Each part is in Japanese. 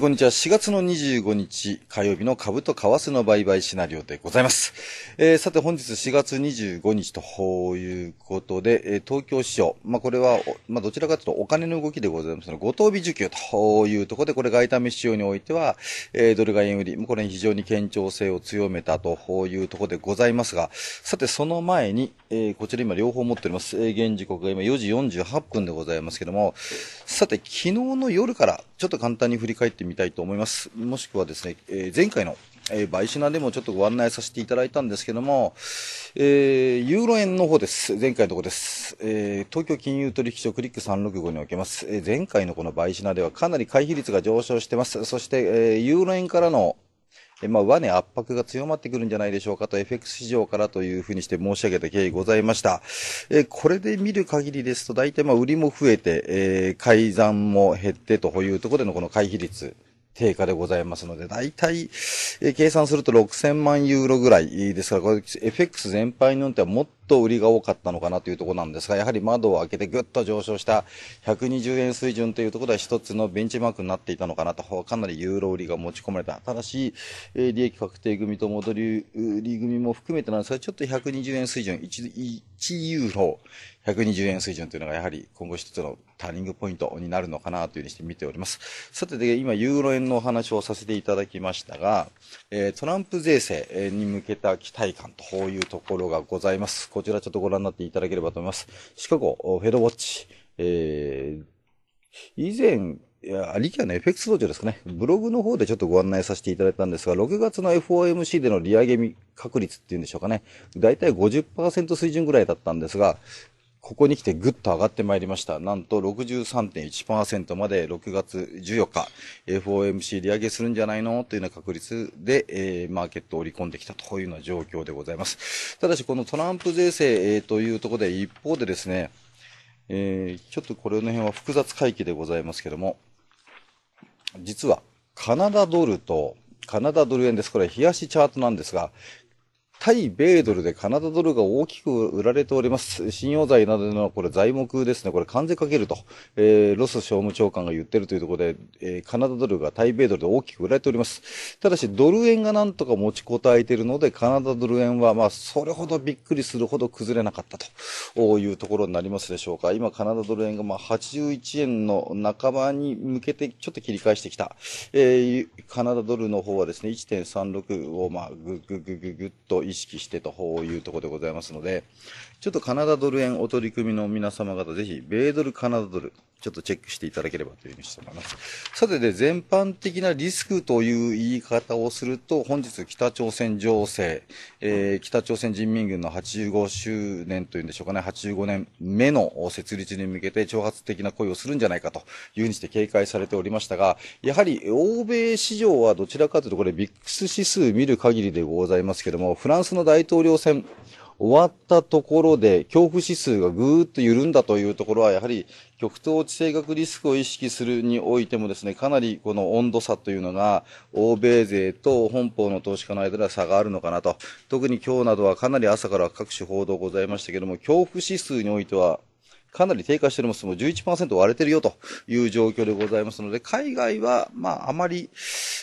こんにちは。4月の25日火曜日の株と為替の売買シナリオでございます。えー、さて本日4月25日ということで、えー、東京市場。まあ、これは、まあ、どちらかというとお金の動きでございますので、ご当日需給というところで、これ外為市場においては、えー、ドル買い円売り、これ非常に堅調性を強めたというところでございますが、さてその前に、えこちら今両方持っております。え現時刻が今4時48分でございますけども、さて昨日の夜からちょっと簡単に振り返ってみみたいと思います。もしくはですね、えー、前回の、えー、シ品でもちょっとご案内させていただいたんですけども、えー、ユーロ円の方です。前回のとこです。えー、東京金融取引所クリック365におけます。えー、前回のこのシ品ではかなり回避率が上昇してます。そして、えー、ユーロ円からのえまあ、上値圧迫が強まってくるんじゃないでしょうかと、FX 市場からというふうにして申し上げた経緯ございました。えこれで見る限りですと、大体まあ、売りも増えて、えー、改ざんも減ってというところでのこの回避率。定価でございますので、大体、え計算すると6000万ユーロぐらいですから、これ FX 全般によってはもっと売りが多かったのかなというところなんですが、やはり窓を開けてぐっと上昇した120円水準というところは一つのベンチマークになっていたのかなと、かなりユーロ売りが持ち込まれた。ただし、利益確定組と戻り売り組も含めてなんですが、ちょっと120円水準、1, ユーロ120円水準というのがやはり今後一つのターニングポイントになるのかなというふうにして見ております。さてで、今ユーロ円のお話をさせていただきましたが、えトランプ税制に向けた期待感というところがございます。こちらちょっとご覧になっていただければと思います。シカゴ、フェドウォッチ、えー、以前、いや、リキアの FX 道場ですかね。ブログの方でちょっとご案内させていただいたんですが、6月の FOMC での利上げ確率っていうんでしょうかね。だいたい50%水準ぐらいだったんですが、ここに来てぐっと上がってまいりました。なんと63.1%まで6月14日、FOMC 利上げするんじゃないのというような確率で、えー、マーケットを織り込んできたというような状況でございます。ただし、このトランプ税制、えー、というところで一方でですね、えー、ちょっとこれの辺は複雑回帰でございますけども、実はカナダドルと、カナダドル円です。これ、冷やしチャートなんですが、対米ドルでカナダドルが大きく売られております。信用財などのこれ材木ですね、これ関税かけると、えー、ロス商務長官が言ってるというところで、えー、カナダドルが対米ドルで大きく売られております。ただし、ドル円がなんとか持ちこたえているので、カナダドル円は、まあ、それほどびっくりするほど崩れなかったというところになりますでしょうか。今、カナダドル円がまあ、81円の半ばに向けて、ちょっと切り返してきた。えー、カナダドルの方はですね、1.36をまあ、ぐぐぐぐぐっと意識してというところでございますので、ちょっとカナダドル円お取り組みの皆様方、ぜひ、米ドル、カナダドル、ちょっとチェックしていただければというふうにしております。さてで、全般的なリスクという言い方をすると、本日北朝鮮情勢、えー、北朝鮮人民軍の85周年というんでしょうかね、85年目の設立に向けて挑発的な声をするんじゃないかというふうにして警戒されておりましたが、やはり欧米市場はどちらかというと、これビックス指数見る限りでございますけれども、フランスの大統領選、終わったところで恐怖指数がぐーっと緩んだというところは、やはり極東地政学リスクを意識するにおいてもですね、かなりこの温度差というのが、欧米勢と本邦の投資家の間では差があるのかなと。特に今日などはかなり朝から各種報道ございましたけれども、恐怖指数においては、かなり低下しております。もう11%割れてるよという状況でございますので、海外は、まあ、あまり、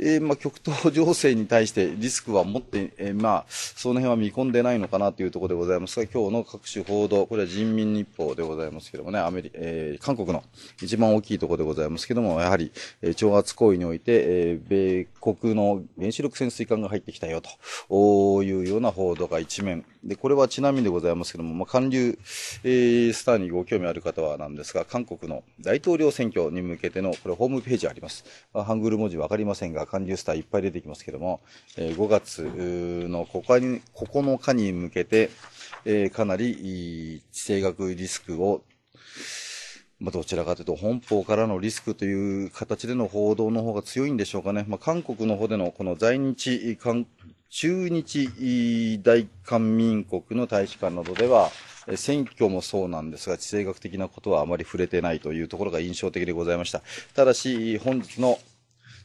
えー、まあ、極東情勢に対してリスクは持って、えー、まあ、その辺は見込んでないのかなというところでございますが、今日の各種報道、これは人民日報でございますけどもね、アメリ、えー、韓国の一番大きいところでございますけども、やはり、えー、挑発行為において、えー、米国の原子力潜水艦が入ってきたよというような報道が一面、で、これはちなみにでございますけども、まあ、韓流、えー、スターにご興味ある方はなんですが、韓国の大統領選挙に向けての、これホームページあります。まあ、ハングル文字わかりませんが、韓流スターいっぱい出てきますけども、えー、5月の9日に向けて、えー、かなり、地政学リスクを、まあ、どちらかというと、本邦からのリスクという形での報道の方が強いんでしょうかね。まあ、韓国の方でのこの在日韓中日大韓民国の大使館などでは、選挙もそうなんですが、地政学的なことはあまり触れてないというところが印象的でございました。ただし、本日の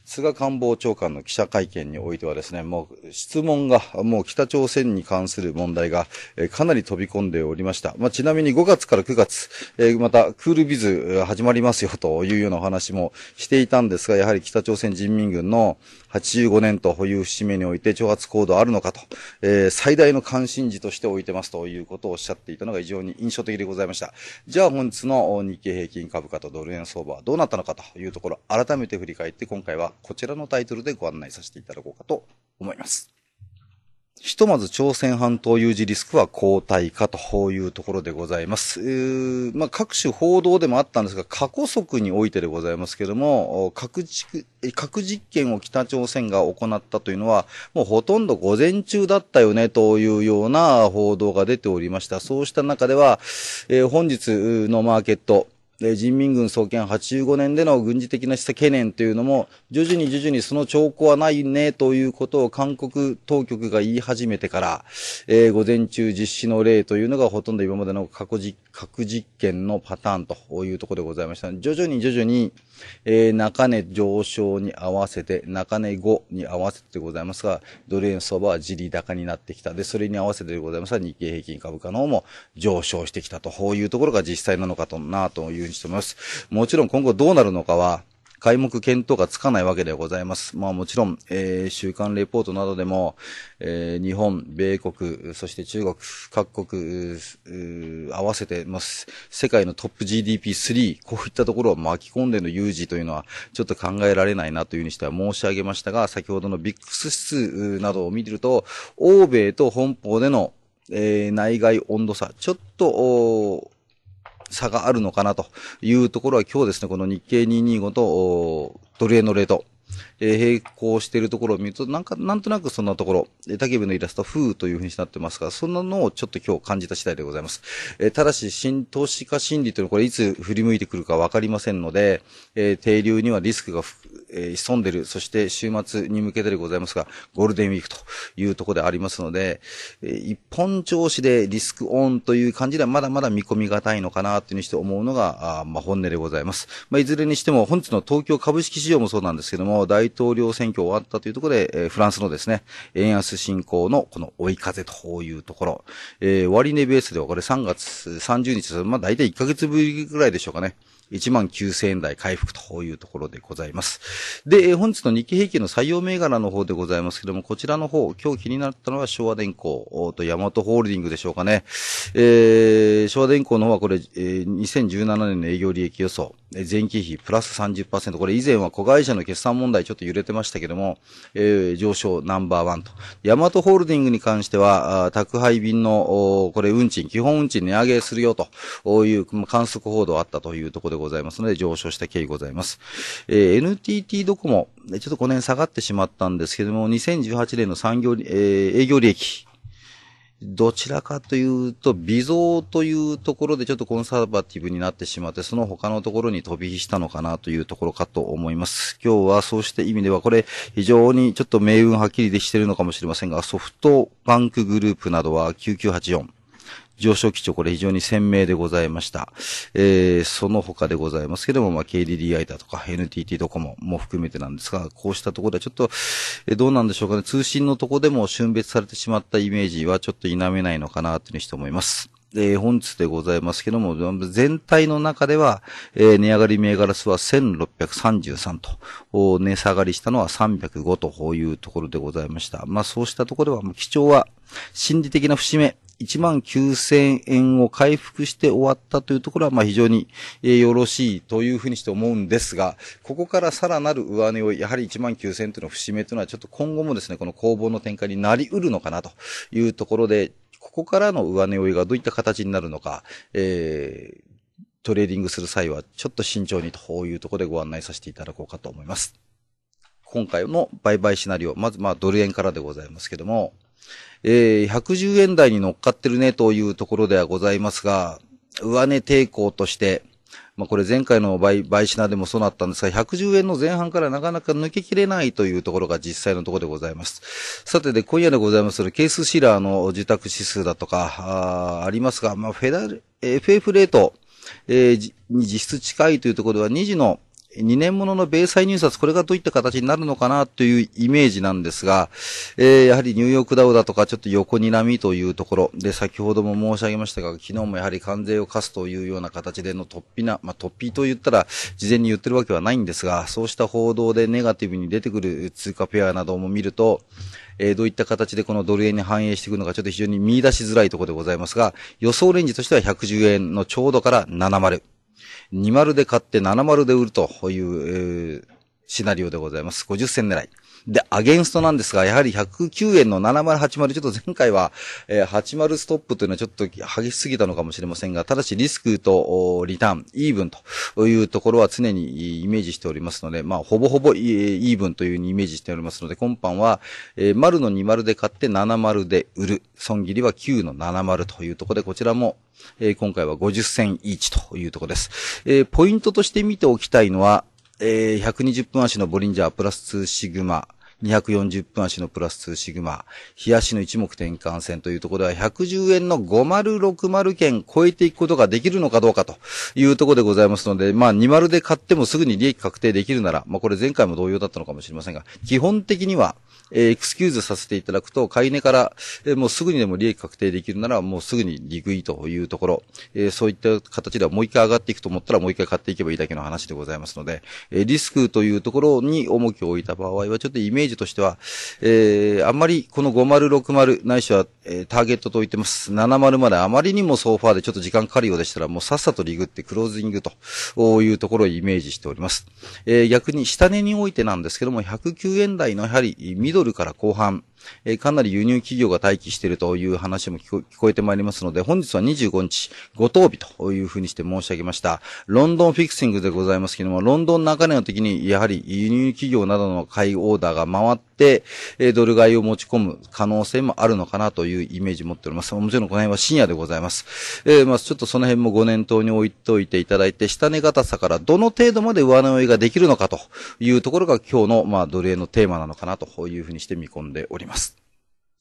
菅官房長官の記者会見においてはですね、もう質問が、もう北朝鮮に関する問題が、えかなり飛び込んでおりました。まあ、ちなみに5月から9月、えまたクールビズ始まりますよというようなお話もしていたんですが、やはり北朝鮮人民軍の85年という節目において挑発行動あるのかと、え最大の関心事として置いてますということをおっしゃっていたのが非常に印象的でございました。じゃあ本日の日経平均株価とドル円相場はどうなったのかというところ、改めて振り返って今回はこちらのタイトルでご案内させていただこうかと思います。ひとまず朝鮮半島有事リスクは後退化というところでございます。えー、まあ、各種報道でもあったんですが、過去速においてでございますけれども、核実験を北朝鮮が行ったというのは、もうほとんど午前中だったよねというような報道が出ておりました。そうした中では、えー、本日のマーケット、で人民軍創建85年での軍事的な懸念というのも、徐々に徐々にその兆候はないねということを韓国当局が言い始めてから、えー、午前中実施の例というのがほとんど今までの過去核実験のパターンというところでございました。徐々に徐々に、えー、中値上昇に合わせて、中値後に合わせてございますが、ドル円相場はじり高になってきた。で、それに合わせてでございますが、日経平均株価の方も上昇してきたと、こういうところが実際なのかとなというふうにしております。もちろん今後どうなるのかは、皆目見当がつかないわけでございます。まあもちろん、えー、週刊レポートなどでも、えー、日本、米国、そして中国、各国、合わせてます。世界のトップ GDP3、こういったところを巻き込んでの有事というのは、ちょっと考えられないなというふうにしては申し上げましたが、先ほどのビックス指数などを見てると、欧米と本邦でのえー、内外温度差、ちょっと、差があるのかなというところは今日ですね、この日経225とドル円のレート、えー、並行しているところを見ると、なんか、なんとなくそんなところ、えー、竹部のイラストは風というふうになってますが、そんなのをちょっと今日感じた次第でございます。えー、ただし、新投資家心理というのはこれいつ振り向いてくるかわかりませんので、えー、流にはリスクが、えー、潜んでる、そして週末に向けてでございますが、ゴールデンウィークというところでありますので、えー、一本調子でリスクオンという感じではまだまだ見込みがたいのかなというふうにして思うのが、あまあ、本音でございます。まあ、いずれにしても本日の東京株式市場もそうなんですけども、大統領選挙終わったというところで、えー、フランスのですね、円安進行のこの追い風というところ、えー、終値ベースではこれ3月30日、まあ大体1ヶ月ぶりぐらいでしょうかね。19,000円台回復というところでございます。で、本日の日経平均の採用銘柄の方でございますけども、こちらの方、今日気になったのは昭和電工とヤマトホールディングでしょうかね。えー、昭和電工の方はこれ、えー、2017年の営業利益予想、前期比プラス30%、これ以前は子会社の決算問題ちょっと揺れてましたけども、えー、上昇ナンバーワンと。ヤマトホールディングに関しては、宅配便の、これ運賃、基本運賃値上げするよとこういう観測報道あったというところでございます。ございますので、上昇した経緯ございます。えー、NTT ドコモ、ちょっと5年下がってしまったんですけども、2018年の産業、えー、営業利益、どちらかというと、微増というところでちょっとコンサバティブになってしまって、その他のところに飛び火したのかなというところかと思います。今日はそうして意味では、これ非常にちょっと命運はっきりできてるのかもしれませんが、ソフトバンクグループなどは9984。上昇基調、これ非常に鮮明でございました。えー、その他でございますけども、まあ、KDDI だとか NTT ドコモも含めてなんですが、こうしたところではちょっと、えー、どうなんでしょうかね。通信のところでも春別されてしまったイメージはちょっと否めないのかなというふうにして思います。えー、本日でございますけども、全体の中では、えー、値上がり銘柄数は1633と、値下がりしたのは305というところでございました。まあそうしたところでは、基調は心理的な節目1万9000円を回復して終わったというところは、まあ非常に、えよろしいというふうにして思うんですが、ここからさらなる上値を、やはり1万9000円というのは節目というのは、ちょっと今後もですね、この攻防の展開になり得るのかなというところで、ここからの上値追いがどういった形になるのか、えー、トレーディングする際はちょっと慎重にというところでご案内させていただこうかと思います。今回の売買シナリオ、まずまあドル円からでございますけども、えー、110円台に乗っかってるねというところではございますが、上値抵抗として、まあ、これ前回の倍、倍品でもそうなったんですが、110円の前半からなかなか抜けきれないというところが実際のところでございます。さてで、今夜でございます、ケースシーラーの受託指数だとか、あありますが、まあ、フェダル、FF レート、えー、に実質近いというところでは2時の2年ものの米債入札、これがどういった形になるのかなというイメージなんですが、えー、やはりニューヨークダウだとかちょっと横に波というところで、先ほども申し上げましたが、昨日もやはり関税を課すというような形での突飛な、まあ、突飛と言ったら事前に言ってるわけはないんですが、そうした報道でネガティブに出てくる通貨ペアなども見ると、えー、どういった形でこのドル円に反映していくのか、ちょっと非常に見出しづらいところでございますが、予想レンジとしては110円のちょうどから70。2丸で買って7丸で売るという、えー、シナリオでございます。50銭狙い。で、アゲンストなんですが、やはり109円の7080、ちょっと前回は、えー、80ストップというのはちょっと激しすぎたのかもしれませんが、ただしリスクとリターン、イーブンというところは常にイメージしておりますので、まあ、ほぼほぼイーブンというにイメージしておりますので、今般は、えー、丸の20で買って70で売る。損切りは9の70というところで、こちらも、えー、今回は50銭1というところです。えー、ポイントとして見ておきたいのは、えー、120分足のボリンジャープラス2シグマ、240分足のプラス2シグマ、冷足の一目転換線というところでは110円の5060件超えていくことができるのかどうかというところでございますので、まあ20で買ってもすぐに利益確定できるなら、まあこれ前回も同様だったのかもしれませんが、基本的にはえー、エクスキューズさせていただくと、買い値から、えー、もうすぐにでも利益確定できるなら、もうすぐに利食いというところ、えー、そういった形ではもう一回上がっていくと思ったら、もう一回買っていけばいいだけの話でございますので、えー、リスクというところに重きを置いた場合は、ちょっとイメージとしては、えー、あんまりこの5060ないしは、えー、ターゲットと言ってます。70まであまりにもソファーでちょっと時間かかるようでしたら、もうさっさとリグってクローズイングというところをイメージしております。えー、逆に下値においてなんですけども、109円台のやはり、ドルから後半、えー、かなり輸入企業が待機しているという話も聞こえてまいりますので、本日は25日、ご当日というふうにして申し上げました。ロンドンフィクシングでございますけども、ロンドン中根の時に、やはり輸入企業などの買いオーダーが回って、えー、ドル買いを持ち込む可能性もあるのかなというイメージ持っております。もちろんこの辺は深夜でございます。えー、まあちょっとその辺もご念頭に置いておいていただいて、下値硬さからどの程度まで上値追いができるのかというところが今日の、まあ、ドル円のテーマなのかなというふうにして見込んでおります。ます。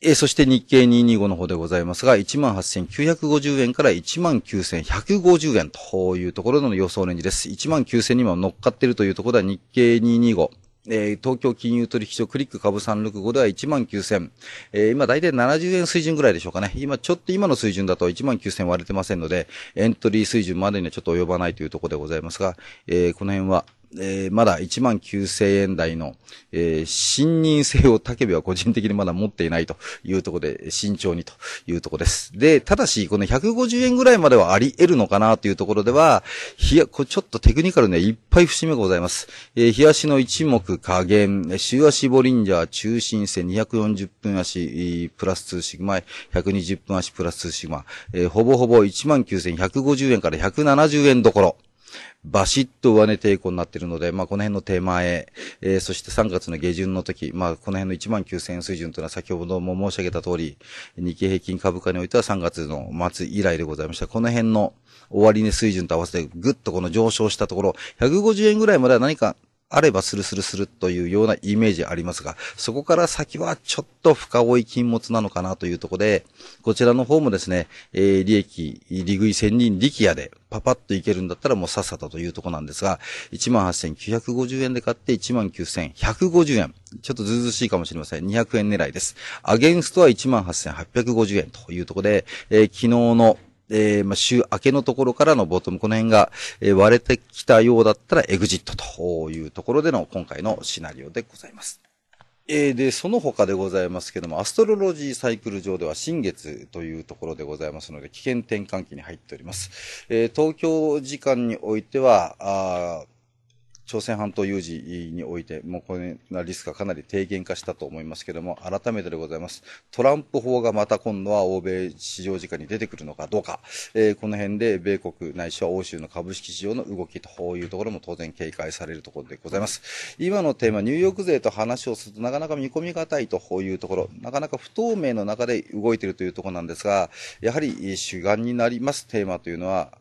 えー、そして日経225の方でございますが、18,950円から19,150円というところの予想レンジです。19,000にも乗っかっているというところでは日経225。えー、東京金融取引所クリック株365では19,000。えー、今大体70円水準ぐらいでしょうかね。今ちょっと今の水準だと19,000割れてませんので、エントリー水準までにはちょっと及ばないというところでございますが、えー、この辺はえー、まだ1万9000円台の、えー、信任性を竹部は個人的にまだ持っていないというところで、慎重にというところです。で、ただし、この150円ぐらいまではあり得るのかなというところでは、ひや、これちょっとテクニカルね、いっぱい節目がございます。えー、日足の一目加減、週足ボリンジャー中心線240分足、プラス2シグマ、120分足プラス2シグマ、えー、ほぼほぼ1万9150円から170円どころ。バシッと上値抵抗になっているので、まあ、この辺の手前、えー、そして3月の下旬の時、まあ、この辺の1万9000円水準というのは先ほども申し上げた通り、日経平均株価においては3月の末以来でございました。この辺の終値水準と合わせてぐっとこの上昇したところ、150円ぐらいまでは何かあればスルスルするというようなイメージありますが、そこから先はちょっと深追い禁物なのかなというところで、こちらの方もですね、えー、利益、利食い千人力屋で、パパッといけるんだったらもうさっさとというとこなんですが、18,950円で買って19,150円。ちょっとずうずしいかもしれません。200円狙いです。アゲンストは18,850円というところで、えー、昨日のえー、まあ、週明けのところからのボトム、この辺が、えー、割れてきたようだったらエグジットというところでの今回のシナリオでございます。えー、で、その他でございますけども、アストロロジーサイクル上では新月というところでございますので、危険転換期に入っております。え東京時間においては、朝鮮半島有事において、もうこのリスクがかなり低減化したと思いますけども、改めてでございます。トランプ法がまた今度は欧米市場時間に出てくるのかどうか、えー、この辺で米国内いは欧州の株式市場の動きというところも当然警戒されるところでございます。今のテーマ、ニューヨーク税と話をするとなかなか見込みがたいというところ、なかなか不透明の中で動いているというところなんですが、やはり主眼になりますテーマというのは、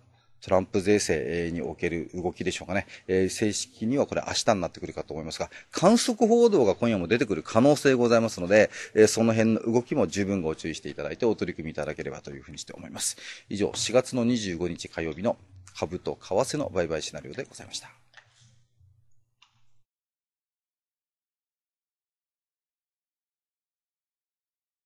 トランプ税制における動きでしょうかね。えー、正式にはこれ明日になってくるかと思いますが、観測報道が今夜も出てくる可能性ございますので、えー、その辺の動きも十分ご注意していただいてお取り組みいただければというふうにして思います。以上、4月の25日火曜日の株と為替の売買シナリオでございました。